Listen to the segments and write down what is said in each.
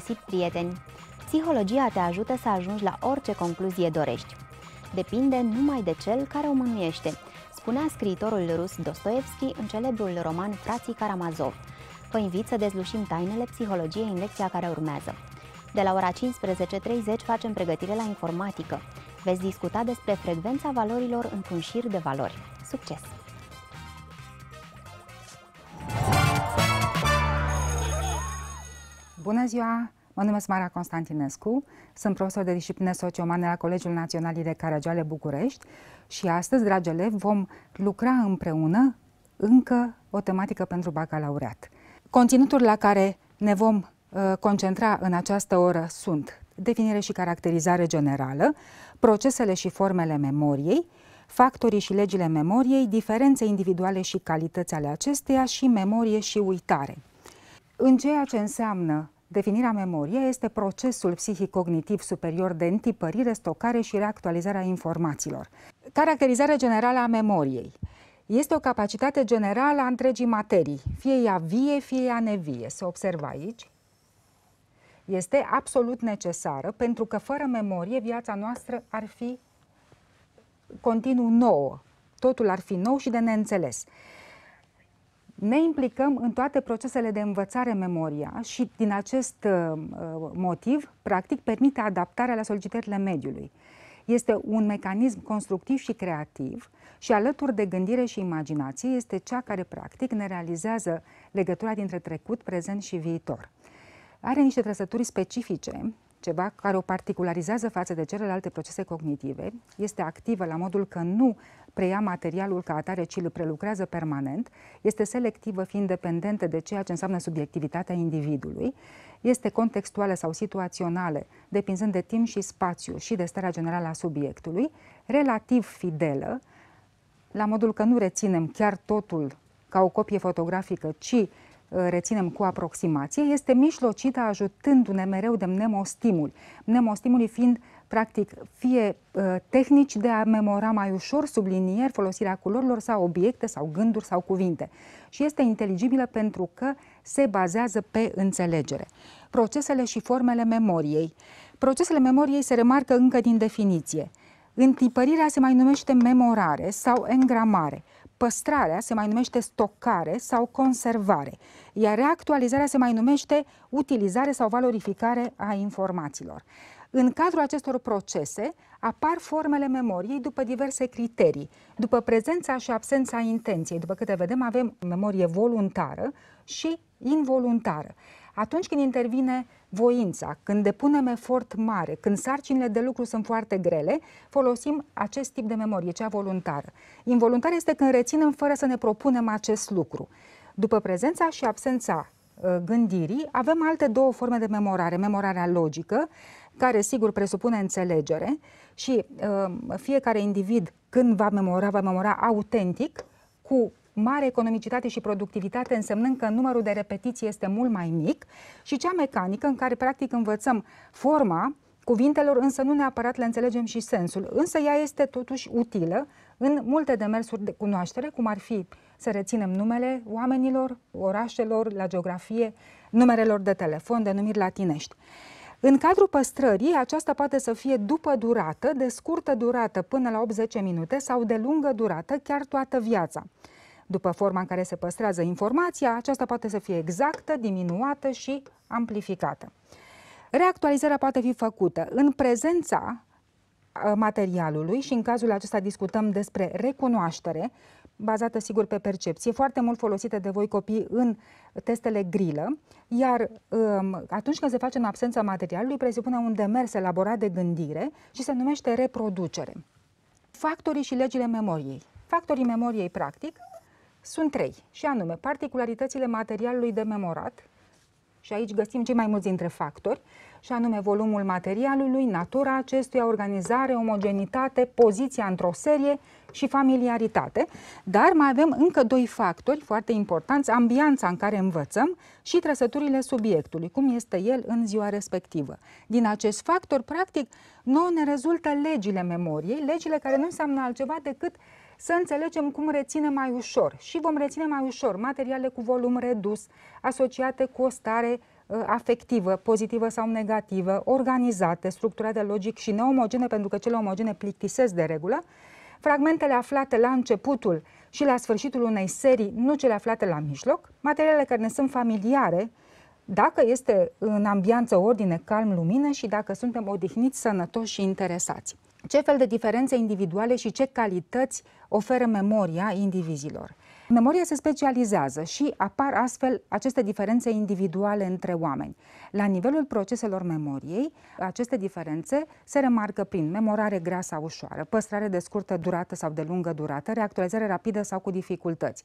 găsit prieteni. Psihologia te ajută să ajungi la orice concluzie dorești. Depinde numai de cel care o mânuiește, spunea scriitorul rus Dostoevski în celebrul roman Frații Karamazov. Vă invit să dezlușim tainele psihologiei în lecția care urmează. De la ora 15.30 facem pregătire la informatică. Veți discuta despre frecvența valorilor într-un șir de valori. Succes! Bună ziua! Mă numesc Mara Constantinescu, sunt profesor de discipline sociomane la Colegiul Național de Caragiale București și astăzi, dragi elevi, vom lucra împreună încă o tematică pentru bacalaureat. Conținutul la care ne vom uh, concentra în această oră sunt definire și caracterizare generală, procesele și formele memoriei, factorii și legile memoriei, diferențe individuale și calități ale acesteia și memorie și uitare. În ceea ce înseamnă Definirea memoriei este procesul psihicognitiv superior de întipărire, stocare și reactualizare a informațiilor. Caracterizarea generală a memoriei este o capacitate generală a întregii materii, fie ea vie, fie ea nevie. Se observă aici. Este absolut necesară pentru că fără memorie viața noastră ar fi continuu nouă. Totul ar fi nou și de neînțeles ne implicăm în toate procesele de învățare-memoria și din acest uh, uh, motiv, practic, permite adaptarea la solicitările mediului. Este un mecanism constructiv și creativ și alături de gândire și imaginație este cea care practic ne realizează legătura dintre trecut, prezent și viitor. Are niște trăsături specifice ceva care o particularizează față de celelalte procese cognitive, este activă la modul că nu preia materialul ca atare, ci îl prelucrează permanent, este selectivă fiind dependentă de ceea ce înseamnă subiectivitatea individului, este contextuală sau situațională, depinzând de timp și spațiu și de starea generală a subiectului, relativ fidelă, la modul că nu reținem chiar totul ca o copie fotografică, ci reținem cu aproximație, este mijlocită ajutându-ne mereu de mnemostimul. Mnemostimulii fiind practic fie ă, tehnici de a memora mai ușor sublinieri, folosirea culorilor sau obiecte sau gânduri sau cuvinte. Și este inteligibilă pentru că se bazează pe înțelegere. Procesele și formele memoriei. Procesele memoriei se remarcă încă din definiție. Întipărirea se mai numește memorare sau engramare. Păstrarea se mai numește stocare sau conservare, iar reactualizarea se mai numește utilizare sau valorificare a informațiilor. În cadrul acestor procese apar formele memoriei după diverse criterii, după prezența și absența intenției. După câte vedem, avem memorie voluntară și involuntară atunci când intervine voința, când depunem efort mare, când sarcinile de lucru sunt foarte grele, folosim acest tip de memorie, cea voluntară. Involuntar este când reținem fără să ne propunem acest lucru. După prezența și absența ă, gândirii, avem alte două forme de memorare. Memorarea logică, care sigur presupune înțelegere și uh, fiecare individ când va memora, va memora autentic, cu mare economicitate și productivitate, însemnând că numărul de repetiții este mult mai mic, și cea mecanică, în care practic învățăm forma cuvintelor, însă nu neapărat le înțelegem și sensul. Însă ea este totuși utilă în multe demersuri de cunoaștere, cum ar fi să reținem numele oamenilor, orașelor, la geografie, numerelor de telefon, denumiri latinești. În cadrul păstrării, aceasta poate să fie după durată, de scurtă durată până la 80 minute sau de lungă durată, chiar toată viața. După forma în care se păstrează informația, aceasta poate să fie exactă, diminuată și amplificată. Reactualizarea poate fi făcută în prezența materialului și în cazul acesta discutăm despre recunoaștere, bazată sigur pe percepție, foarte mult folosită de voi copii în testele grilă, iar um, atunci când se face în absența materialului presupune un demers elaborat de gândire și se numește reproducere. Factorii și legile memoriei. Factorii memoriei, practic, sunt trei, și anume particularitățile materialului de memorat, și aici găsim cei mai mulți dintre factori, și anume volumul materialului, natura acestuia, organizare, omogenitate, poziția într-o serie și familiaritate, dar mai avem încă doi factori foarte importanți, ambianța în care învățăm și trăsăturile subiectului, cum este el în ziua respectivă. Din acest factor, practic, nouă ne rezultă legile memoriei, legile care nu înseamnă altceva decât uh, să înțelegem cum reține mai ușor și vom reține mai ușor materiale cu volum redus, asociate cu o stare uh, afectivă, pozitivă sau negativă, organizate, structurate logic și neomogene, pentru că cele omogene plictisesc de regulă, fragmentele aflate la începutul și la sfârșitul unei serii, nu cele aflate la mijloc, materialele care ne sunt familiare, dacă este în ambianță ordine, calm, lumină și dacă suntem odihniți, sănătoși și interesați ce fel de diferențe individuale și ce calități oferă memoria indivizilor. Memoria se specializează și apar astfel aceste diferențe individuale între oameni. La nivelul proceselor memoriei, aceste diferențe se remarcă prin memorare grea sau ușoară, păstrare de scurtă durată sau de lungă durată, reactualizare rapidă sau cu dificultăți.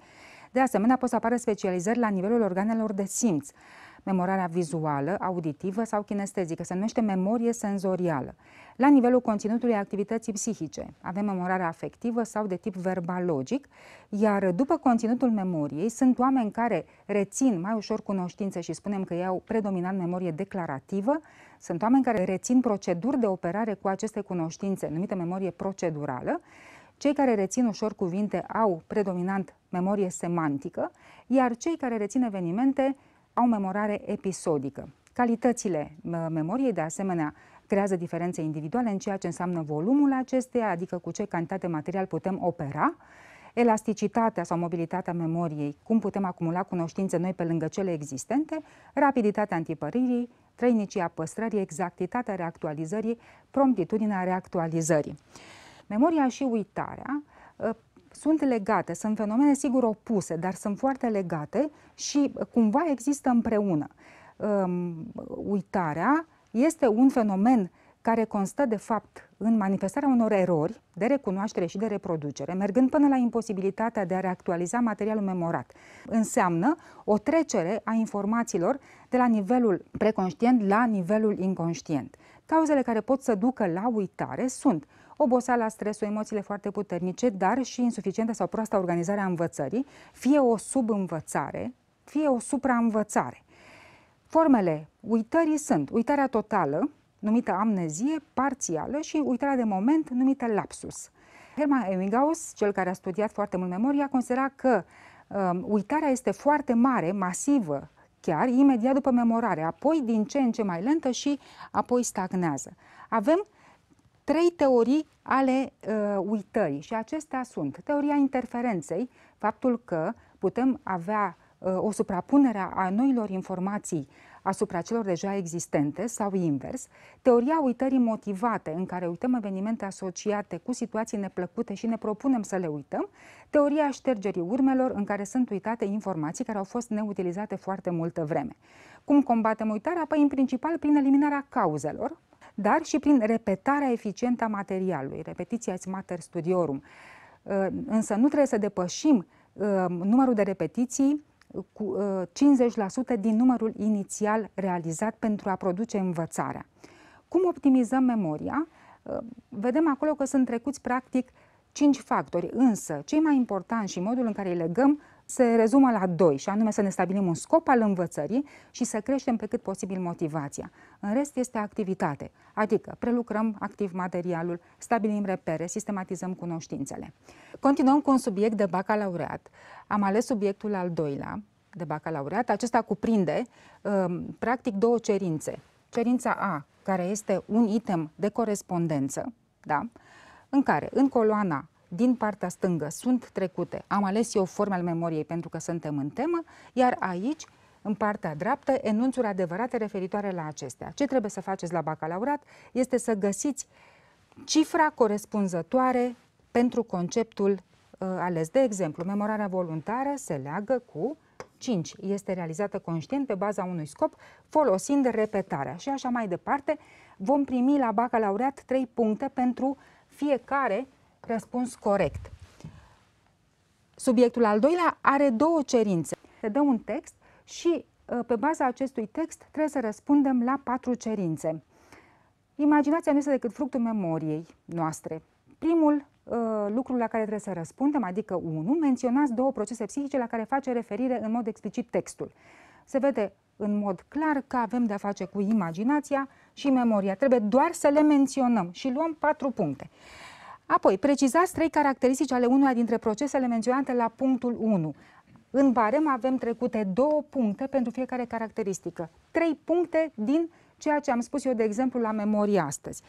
De asemenea, pot să apară specializări la nivelul organelor de simț memorarea vizuală, auditivă sau kinestezică. Se numește memorie senzorială. La nivelul conținutului activității psihice, avem memorarea afectivă sau de tip verbalogic, iar după conținutul memoriei sunt oameni care rețin mai ușor cunoștințe și spunem că iau predominant memorie declarativă, sunt oameni care rețin proceduri de operare cu aceste cunoștințe, numită memorie procedurală, cei care rețin ușor cuvinte au predominant memorie semantică, iar cei care rețin evenimente au memorare episodică. Calitățile memoriei, de asemenea, creează diferențe individuale în ceea ce înseamnă volumul acesteia, adică cu ce cantitate material putem opera, elasticitatea sau mobilitatea memoriei, cum putem acumula cunoștințe noi pe lângă cele existente, rapiditatea antipăririi, trăinicia păstrării, exactitatea reactualizării, promptitudinea reactualizării. Memoria și uitarea ă, sunt legate, sunt fenomene sigur opuse, dar sunt foarte legate și uh, cumva există împreună. Um, uitarea este un fenomen care constă de fapt în manifestarea unor erori de recunoaștere și de reproducere, mergând până la imposibilitatea de a reactualiza materialul memorat. Înseamnă o trecere a informațiilor de la nivelul preconștient la nivelul inconștient. Cauzele care pot să ducă la uitare sunt oboseala, stresul, emoțiile foarte puternice, dar și insuficientă sau proasta organizare a învățării, fie o subînvățare, fie o supraînvățare. Formele uitării sunt uitarea totală, numită amnezie, parțială și uitarea de moment, numită lapsus. Hermann Ewinghaus, cel care a studiat foarte mult memoria, considera că um, uitarea este foarte mare, masivă, chiar imediat după memorare, apoi din ce în ce mai lentă și apoi stagnează. Avem trei teorii ale uh, uitării și acestea sunt teoria interferenței, faptul că putem avea uh, o suprapunere a noilor informații asupra celor deja existente sau invers, teoria uitării motivate, în care uităm evenimente asociate cu situații neplăcute și ne propunem să le uităm, teoria ștergerii urmelor, în care sunt uitate informații care au fost neutilizate foarte multă vreme. Cum combatem uitarea? Păi, în principal, prin eliminarea cauzelor, dar și prin repetarea eficientă a materialului, repetiția mater studiorum. Uh, însă nu trebuie să depășim uh, numărul de repetiții cu 50% uh, din numărul inițial realizat pentru a produce învățarea. Cum optimizăm memoria? Vedem acolo că sunt trecuți practic Cinci factori, însă, cei mai importanti și modul în care îi legăm se rezumă la doi, și anume să ne stabilim un scop al învățării și să creștem pe cât posibil motivația. În rest este activitate, adică prelucrăm activ materialul, stabilim repere, sistematizăm cunoștințele. Continuăm cu un subiect de bacalaureat. Am ales subiectul al doilea de bacalaureat. Acesta cuprinde um, practic două cerințe. Cerința A, care este un item de corespondență, da? în care, în coloana din partea stângă, sunt trecute, am ales eu forme al memoriei pentru că suntem în temă, iar aici, în partea dreaptă, enunțuri adevărate referitoare la acestea. Ce trebuie să faceți la bacalaureat este să găsiți cifra corespunzătoare pentru conceptul uh, ales. De exemplu, memorarea voluntară se leagă cu 5. Este realizată conștient pe baza unui scop, folosind repetarea și așa mai departe. Vom primi la bacalaureat 3 puncte pentru uh, fiecare răspuns corect. Subiectul al doilea are două cerințe. Se dă un text și uh, pe baza acestui text trebuie să răspundem la patru cerințe. Imaginația nu este decât fructul memoriei noastre. Primul uh, lucru la care trebuie să răspundem, adică 1, menționați două procese psihice la care face referire în mod explicit textul. Se vede în mod clar că avem de-a face cu imaginația și memoria. Trebuie doar să le menționăm și luăm patru puncte. Apoi, precizați trei caracteristici ale unuia dintre procesele menționate la punctul 1. În barem avem trecute două puncte pentru fiecare caracteristică. Trei puncte din ceea ce am spus eu, de exemplu, la memorie astăzi.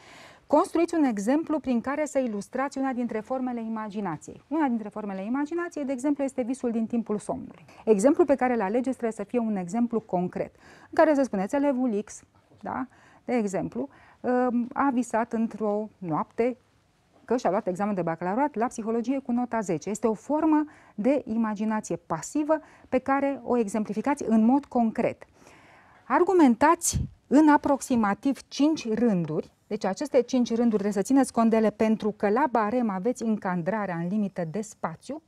Construiți un exemplu prin care să ilustrați una dintre formele imaginației. Una dintre formele imaginației, de exemplu, este visul din timpul somnului. Exemplul pe care îl alegeți trebuie să fie un exemplu concret, în care să spuneți elevul X, da? de exemplu, um, a visat într-o noapte că și-a luat examen de bacalaureat la psihologie cu nota 10. Este o formă de imaginație pasivă pe care o exemplificați în mod concret. Argumentați în aproximativ 5 rânduri deci aceste cinci rânduri trebuie să țineți cont de ele pentru că la barem aveți încadrarea în limită de spațiu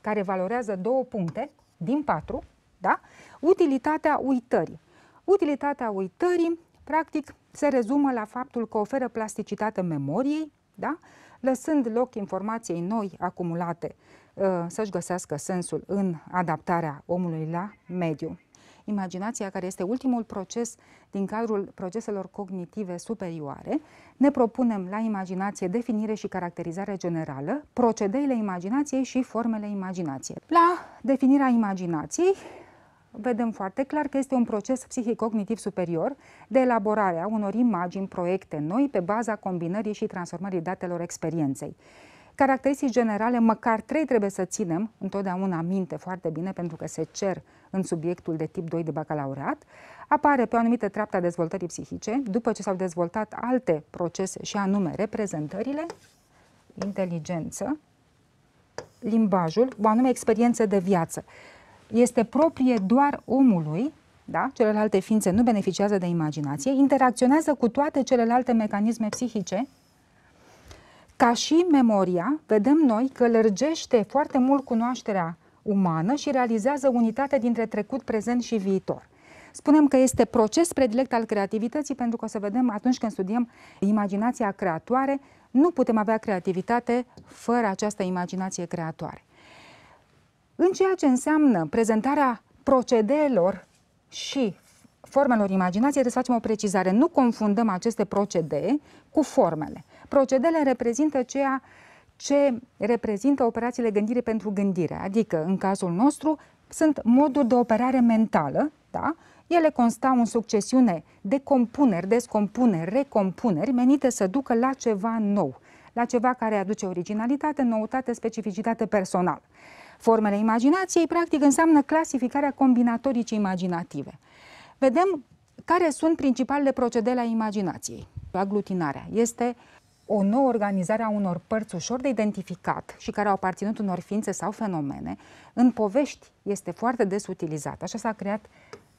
care valorează două puncte din patru, da? utilitatea uitării. Utilitatea uitării, practic, se rezumă la faptul că oferă plasticitate memoriei, da? lăsând loc informației noi acumulate ă, să-și găsească sensul în adaptarea omului la mediu imaginația, care este ultimul proces din cadrul proceselor cognitive superioare, ne propunem la imaginație definire și caracterizare generală, procedeile imaginației și formele imaginației. La definirea imaginației, vedem foarte clar că este un proces psihicognitiv superior de elaborare a unor imagini, proiecte noi pe baza combinării și transformării datelor experienței. Caracteristici generale, măcar trei trebuie să ținem întotdeauna minte foarte bine, pentru că se cer în subiectul de tip 2 de bacalaureat. Apare pe o anumită treaptă a dezvoltării psihice, după ce s-au dezvoltat alte procese și anume reprezentările, inteligență, limbajul, o anume experiență de viață. Este proprie doar omului, da? celelalte ființe nu beneficiază de imaginație, interacționează cu toate celelalte mecanisme psihice, ca și memoria, vedem noi că lărgește foarte mult cunoașterea umană și realizează unitatea dintre trecut, prezent și viitor. Spunem că este proces predilect al creativității pentru că o să vedem atunci când studiem imaginația creatoare, nu putem avea creativitate fără această imaginație creatoare. În ceea ce înseamnă prezentarea procedelor și formelor imaginației, trebuie să facem o precizare. Nu confundăm aceste procedee cu formele. Procedele reprezintă ceea ce reprezintă operațiile gândire pentru gândire, adică, în cazul nostru, sunt moduri de operare mentală, da? Ele constau în succesiune de compuneri, descompuneri, recompuneri menite să ducă la ceva nou, la ceva care aduce originalitate, noutate, specificitate personală. Formele imaginației, practic, înseamnă clasificarea combinatoricii imaginative. Vedem care sunt principalele procedele a imaginației. Aglutinarea este o nouă organizare a unor părți ușor de identificat și care au aparținut unor ființe sau fenomene, în povești este foarte des utilizată. Așa s-a creat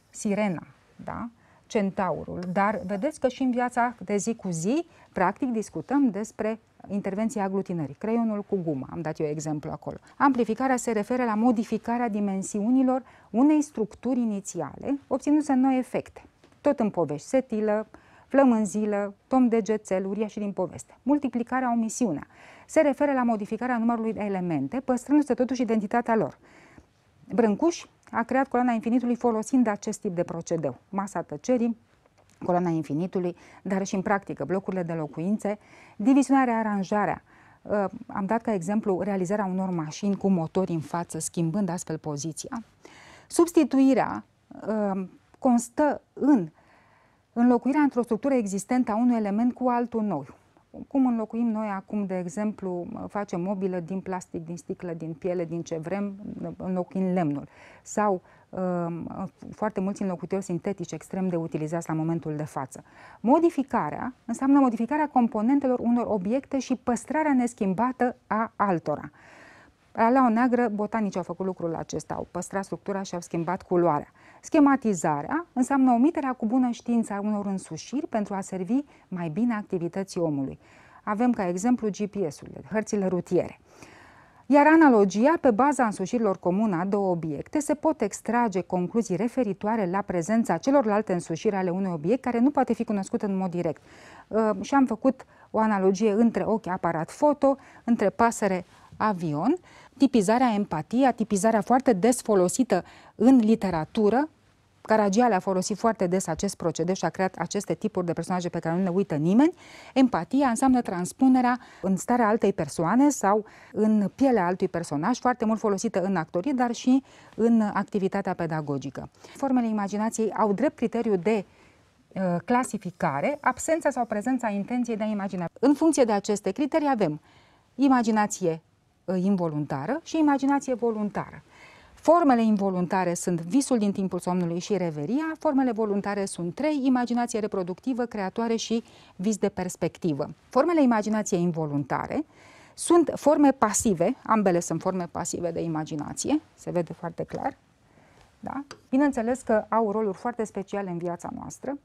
sirena, da? centaurul, dar vedeți că și în viața de zi cu zi, practic, discutăm despre intervenția aglutinării, creionul cu guma, am dat eu exemplu acolo. Amplificarea se referă la modificarea dimensiunilor unei structuri inițiale, obținuse noi efecte, tot în povești, setilă, flămânzilă, tom de gețel, uriașii din poveste. Multiplicarea, omisiunea, se referă la modificarea numărului de elemente, păstrându-se totuși identitatea lor. Brâncuș a creat coloana infinitului folosind acest tip de procedeu. Masa tăcerii, coloana infinitului, dar și în practică blocurile de locuințe, diviziunea, rearanjarea, Uh, am dat ca exemplu realizarea unor mașini cu motori în față, schimbând astfel poziția. Substituirea uh, constă în înlocuirea într-o structură existentă a unui element cu altul nou. Cum înlocuim noi acum, de exemplu, facem mobilă din plastic, din sticlă, din piele, din ce vrem, înlocuim lemnul. Sau um, foarte mulți înlocuitori sintetici extrem de utilizați la momentul de față. Modificarea înseamnă modificarea componentelor unor obiecte și păstrarea neschimbată a altora. La o neagră, botanici au făcut lucrul acesta, au păstrat structura și au schimbat culoarea. Schematizarea înseamnă omiterea cu bună știință a unor însușiri pentru a servi mai bine activității omului. Avem ca exemplu GPS-urile, hărțile rutiere. Iar analogia pe baza însușirilor comune a două obiecte se pot extrage concluzii referitoare la prezența celorlalte însușiri ale unui obiect care nu poate fi cunoscut în mod direct. Uh, și am făcut o analogie între ochi aparat foto, între pasăre avion, tipizarea empatia, tipizarea foarte des folosită în literatură, Caragiale a folosit foarte des acest procedeu și a creat aceste tipuri de personaje pe care nu le uită nimeni. Empatia înseamnă transpunerea în starea altei persoane sau în pielea altui personaj, foarte mult folosită în actorie, dar și în activitatea pedagogică. Formele imaginației au drept criteriu de uh, clasificare, absența sau prezența intenției de a imagina. În funcție de aceste criterii avem imaginație uh, involuntară și imaginație voluntară. Formele involuntare sunt visul din timpul somnului și reveria, formele voluntare sunt trei, imaginație reproductivă, creatoare și vis de perspectivă. Formele imaginației involuntare sunt forme pasive, ambele sunt forme pasive de imaginație, se vede foarte clar. Da? Bineînțeles că au roluri foarte speciale în viața noastră.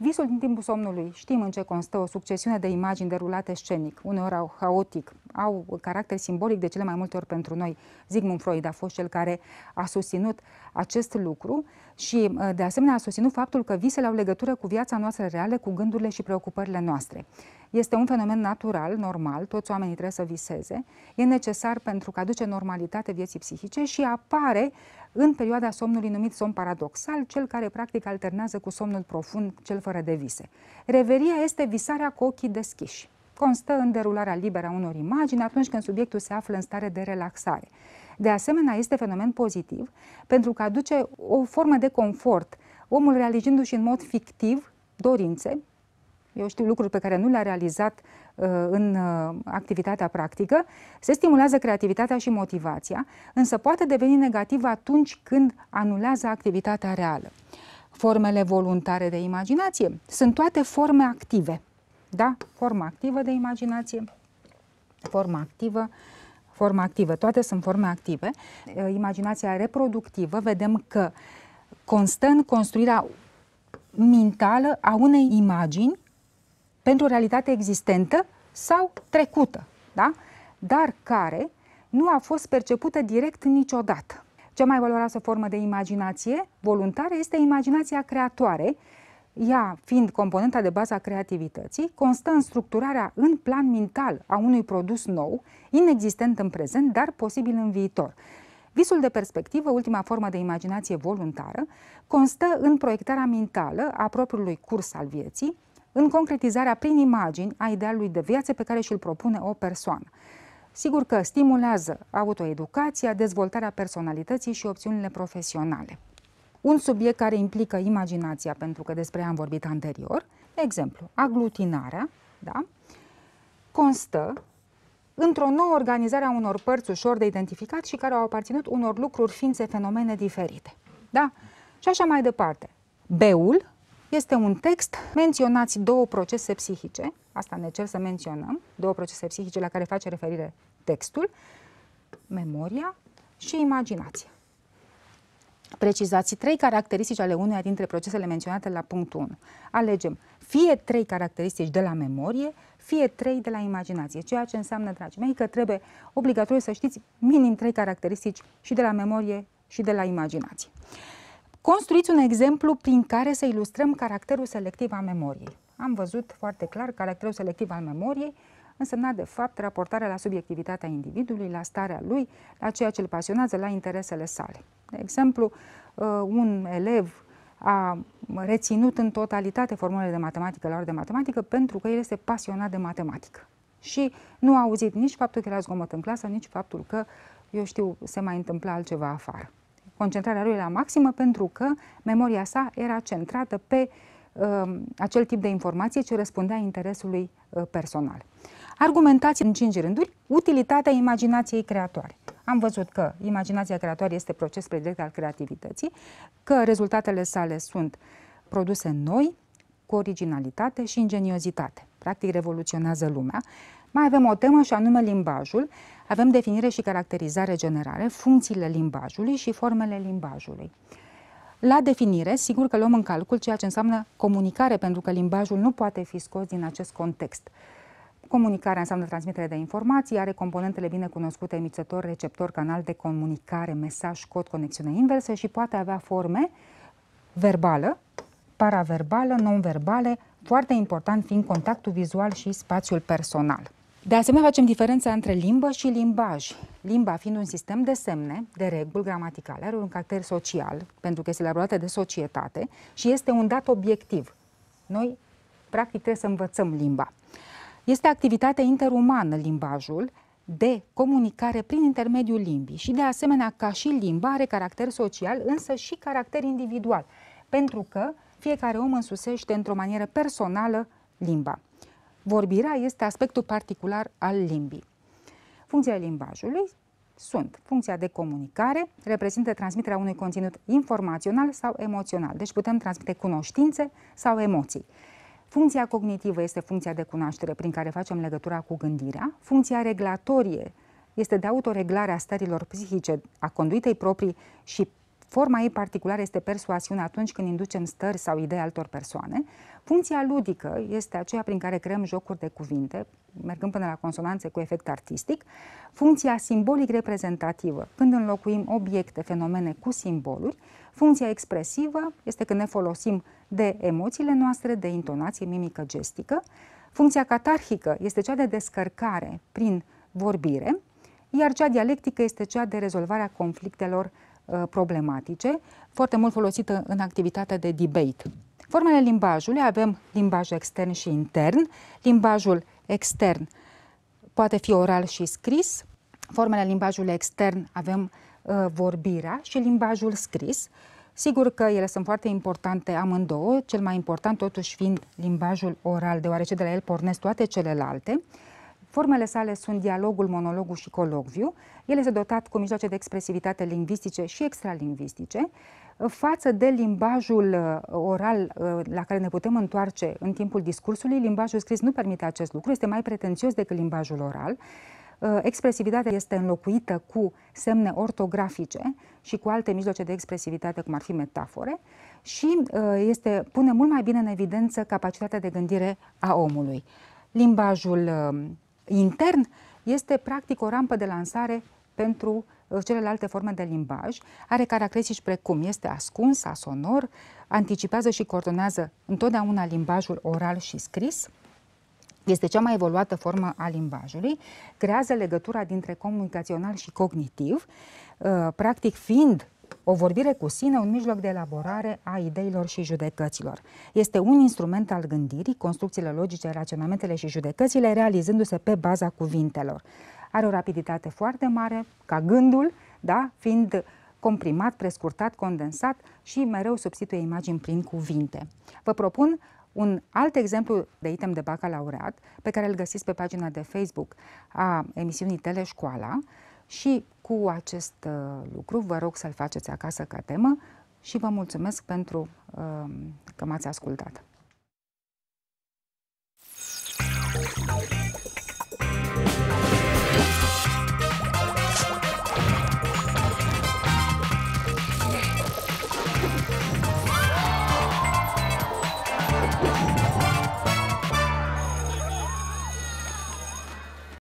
Visul din timpul somnului, știm în ce constă o succesiune de imagini derulate scenic, uneori au haotic, au caracter simbolic de cele mai multe ori pentru noi. Sigmund Freud a fost cel care a susținut acest lucru și uh, de asemenea a susținut faptul că visele au legătură cu viața noastră reală, cu gândurile și preocupările noastre. Este un fenomen natural, normal, toți oamenii trebuie să viseze, e necesar pentru că aduce normalitate vieții psihice și apare în perioada somnului numit somn paradoxal, cel care practic alternează cu somnul profund, cel fără de vise. Reveria este visarea cu ochii deschiși. Constă în derularea liberă a unor imagini atunci când subiectul se află în stare de relaxare. De asemenea, este fenomen pozitiv pentru că aduce o formă de confort, omul realizându-și în mod fictiv dorințe, eu știu lucruri pe care nu le-a realizat Uh, în uh, activitatea practică, se stimulează creativitatea și motivația, însă poate deveni negativ atunci când anulează activitatea reală. Formele voluntare de imaginație sunt toate forme active. Da? Forma activă de imaginație, forma activă formă activă. Toate sunt forme active. Uh, imaginația reproductivă, vedem că constă în construirea mentală a unei imagini pentru o realitate existentă sau trecută, da? dar care nu a fost percepută direct niciodată. Cea mai valoroasă formă de imaginație voluntară este imaginația creatoare, ea fiind componenta de bază a creativității, constă în structurarea în plan mental a unui produs nou, inexistent în prezent, dar posibil în viitor. Visul de perspectivă, ultima formă de imaginație voluntară, constă în proiectarea mentală a propriului curs al vieții, în concretizarea prin imagini a idealului de viață pe care și-l propune o persoană. Sigur că stimulează autoeducația, dezvoltarea personalității și opțiunile profesionale. Un subiect care implică imaginația, pentru că despre ea am vorbit anterior, de exemplu, aglutinarea, da? constă într-o nouă organizare a unor părți ușor de identificat și care au aparținut unor lucruri, ființe, fenomene diferite. Da? Și așa mai departe. Beul este un text, menționați două procese psihice, asta ne cer să menționăm, două procese psihice la care face referire textul, memoria și imaginația. Precizați trei caracteristici ale uneia dintre procesele menționate la punctul 1. Alegem fie trei caracteristici de la memorie, fie trei de la imaginație, ceea ce înseamnă, dragii mei, că trebuie obligatoriu să știți minim trei caracteristici și de la memorie și de la imaginație. Construiți un exemplu prin care să ilustrăm caracterul selectiv al memoriei. Am văzut foarte clar caracterul selectiv al memoriei, însemna de fapt raportarea la subiectivitatea individului, la starea lui, la ceea ce îl pasionează, la interesele sale. De exemplu, uh, un elev a reținut în totalitate formulele de matematică la ori de matematică pentru că el este pasionat de matematică. Și nu a auzit nici faptul că era zgomot în clasă, nici faptul că, eu știu, se mai întâmpla altceva afară concentrarea lui la maximă pentru că memoria sa era centrată pe uh, acel tip de informație ce răspundea interesului uh, personal. Argumentați în cinci rânduri utilitatea imaginației creatoare. Am văzut că imaginația creatoare este proces predilect al creativității, că rezultatele sale sunt produse noi, cu originalitate și ingeniozitate. Practic revoluționează lumea. Mai avem o temă și anume limbajul, avem definire și caracterizare generale, funcțiile limbajului și formele limbajului. La definire, sigur că luăm în calcul ceea ce înseamnă comunicare, pentru că limbajul nu poate fi scos din acest context. Comunicarea înseamnă transmitere de informații, are componentele bine cunoscute, emițător, receptor, canal de comunicare, mesaj, cod, conexiune inversă și poate avea forme verbală, paraverbală, non-verbale, foarte important fiind contactul vizual și spațiul personal. De asemenea, facem diferența între limbă și limbaj. Limba fiind un sistem de semne, de reguli gramaticale, are un caracter social, pentru că este elaborată de societate și este un dat obiectiv. Noi, practic, trebuie să învățăm limba. Este activitate interumană limbajul de comunicare prin intermediul limbii și, de asemenea, ca și limba are caracter social, însă și caracter individual, pentru că fiecare om însusește într-o manieră personală limba. Vorbirea este aspectul particular al limbii. Funcția limbajului sunt funcția de comunicare, reprezintă transmiterea unui conținut informațional sau emoțional, deci putem transmite cunoștințe sau emoții. Funcția cognitivă este funcția de cunoaștere prin care facem legătura cu gândirea. Funcția reglatorie este de autoreglare a stărilor psihice, a conduitei proprii și Forma ei particulară este persoasiunea atunci când inducem stări sau idei altor persoane. Funcția ludică este aceea prin care creăm jocuri de cuvinte, mergând până la consonanțe cu efect artistic. Funcția simbolic reprezentativă, când înlocuim obiecte, fenomene cu simboluri. Funcția expresivă este când ne folosim de emoțiile noastre, de intonație mimică gestică. Funcția catarhică este cea de descărcare prin vorbire, iar cea dialectică este cea de rezolvarea conflictelor Uh, problematice, foarte mult folosită în activitatea de debate. Formele limbajului, avem limbajul extern și intern. Limbajul extern poate fi oral și scris. Formele limbajului extern avem uh, vorbirea și limbajul scris. Sigur că ele sunt foarte importante amândouă, cel mai important totuși fiind limbajul oral, deoarece de la el pornesc toate celelalte. Uh, Formele sale sunt dialogul, monologul și colocviu. El este dotat cu mijloace de expresivitate lingvistice și extralingvistice. Față de limbajul uh, oral uh, la care ne putem întoarce în timpul discursului, limbajul scris nu permite acest lucru, este mai pretențios decât limbajul oral. Uh, Expresivitatea este înlocuită cu semne ortografice și cu alte mijloace de expresivitate, cum ar fi metafore, și este, pune mult mai bine în evidență capacitatea de gândire a omului. Limbajul intern este practic o rampă de lansare pentru uh, celelalte forme de limbaj, are caracteristici precum este ascuns, asonor, anticipează și coordonează întotdeauna limbajul oral și scris, este cea mai evoluată formă a limbajului, creează legătura dintre comunicațional și cognitiv, uh, practic fiind o vorbire cu sine, un mijloc de elaborare a ideilor și judecăților. Este un instrument al gândirii, construcțiile logice, raționamentele și judecățile, realizându-se pe baza cuvintelor. Are o rapiditate foarte mare, ca gândul, da? fiind comprimat, prescurtat, condensat și mereu substituie imagini prin cuvinte. Vă propun un alt exemplu de item de bacalaureat pe care îl găsiți pe pagina de Facebook a emisiunii Teleșcoala, și cu acest uh, lucru vă rog să-l faceți acasă ca temă și vă mulțumesc pentru uh, că m-ați ascultat.